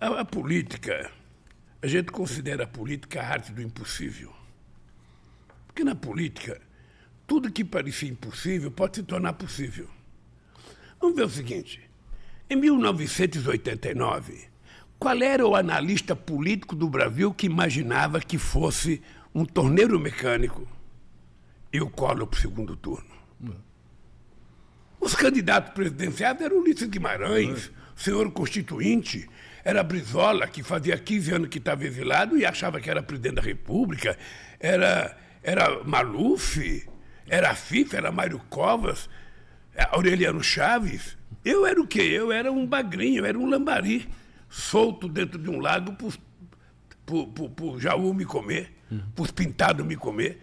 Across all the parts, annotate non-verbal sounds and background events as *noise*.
A, a política, a gente considera a política a arte do impossível. Porque na política, tudo que parecia impossível pode se tornar possível. Vamos ver o seguinte. Em 1989, qual era o analista político do Brasil que imaginava que fosse um torneiro mecânico e o colo para o segundo turno? Não. Os candidatos presidenciais eram Ulisses Guimarães, o senhor constituinte, era Brizola, que fazia 15 anos que estava exilado e achava que era presidente da República, era, era Maluf, era Fifa, era Mário Covas, é, Aureliano Chaves. Eu era o quê? Eu era um bagrinho, eu era um lambari, solto dentro de um lago para o Jaú me comer, para os pintado me comer.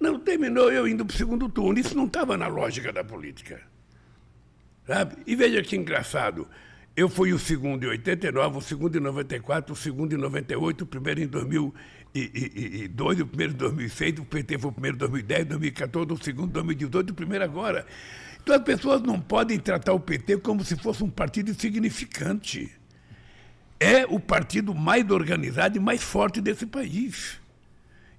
Não terminou eu indo para o segundo turno. Isso não estava na lógica da política. Sabe? E veja que engraçado. Eu fui o segundo em 89, o segundo em 94, o segundo em 98, o primeiro em 2002, o primeiro em 2006, o PT foi o primeiro em 2010, 2014, o segundo em 2018, o primeiro agora. Então as pessoas não podem tratar o PT como se fosse um partido insignificante. É o partido mais organizado e mais forte desse país.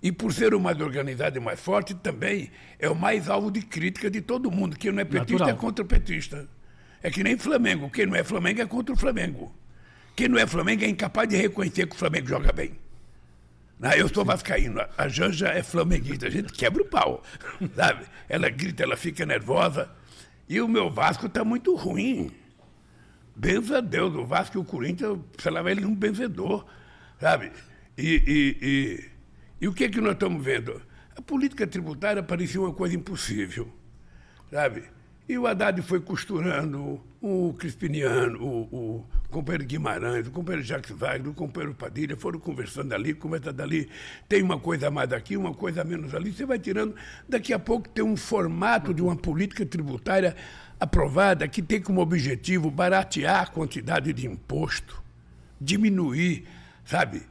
E por ser o mais organizado e mais forte, também é o mais alvo de crítica de todo mundo. Quem não é petista é Natural. é contra petista. É que nem Flamengo. Quem não é Flamengo é contra o Flamengo. Quem não é Flamengo é incapaz de reconhecer que o Flamengo joga bem. Né? eu estou vascaíno. A Janja é flamenguista. A gente quebra o pau, *laughs* sabe? Ela grita, ela fica nervosa. E o meu Vasco está muito ruim. Benza a Deus, o Vasco e o Corinthians, sei lá, ele é um benzedor, sabe? E, e, e, e o que, é que nós estamos vendo? A política tributária parecia uma coisa impossível, sabe? E o Haddad foi costurando o Crispiniano, o, o companheiro Guimarães, o companheiro Jacques Wagner, o companheiro Padilha, foram conversando ali, conversando dali, tem uma coisa mais daqui, uma coisa menos ali, você vai tirando. Daqui a pouco tem um formato de uma política tributária aprovada que tem como objetivo baratear a quantidade de imposto, diminuir, sabe,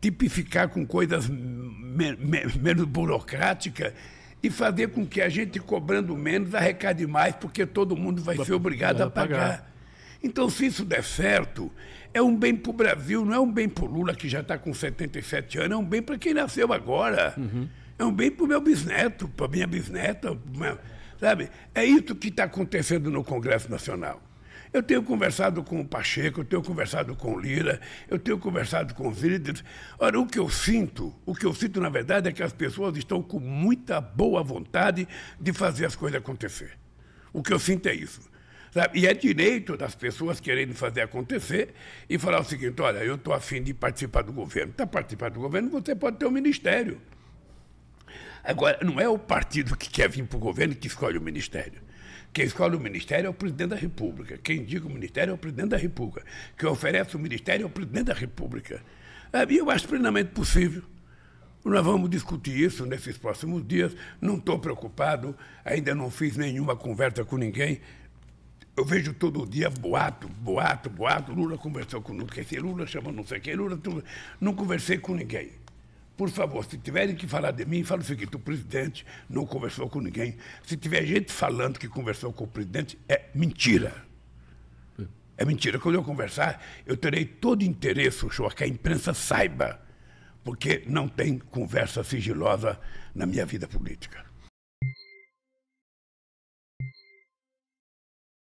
tipificar com coisas me me menos burocráticas e fazer com que a gente, cobrando menos, arrecade mais, porque todo mundo vai, ser obrigado a pagar. pagar. Então, se isso der certo, é um bem para o Brasil, não é um bem para o Lula, que já está com 77 anos, é um bem para quem nasceu agora. Uhum. É um bem para o meu bisneto, para minha bisneta. Sabe? É isso que está acontecendo no Congresso Nacional. Eu tenho conversado com o Pacheco, eu tenho conversado com o Lira, eu tenho conversado com os líderes. Ora, o que eu sinto, o que eu sinto, na verdade, é que as pessoas estão com muita boa vontade de fazer as coisas acontecer. O que eu sinto é isso. Sabe? E é direito das pessoas querendo fazer acontecer e falar o seguinte: olha, eu estou afim de participar do governo. Está participando do governo, você pode ter um ministério. Agora, não é o partido que quer vir para o governo que escolhe o ministério. Quem escolhe o ministério é o presidente da República. Quem indica o ministério é o presidente da República. Quem oferece o ministério é o presidente da República. É, e eu acho plenamente possível. Nós vamos discutir isso nesses próximos dias. Não estou preocupado, ainda não fiz nenhuma conversa com ninguém. Eu vejo todo dia boato, boato, boato. Lula conversou com não sei quem, Lula chamou não sei quem, Lula. Não conversei com ninguém. Por favor, se tiverem que falar de mim, fala o seguinte: o presidente não conversou com ninguém. Se tiver gente falando que conversou com o presidente, é mentira. É mentira. Quando eu conversar, eu terei todo interesse, senhor, que a imprensa saiba, porque não tem conversa sigilosa na minha vida política.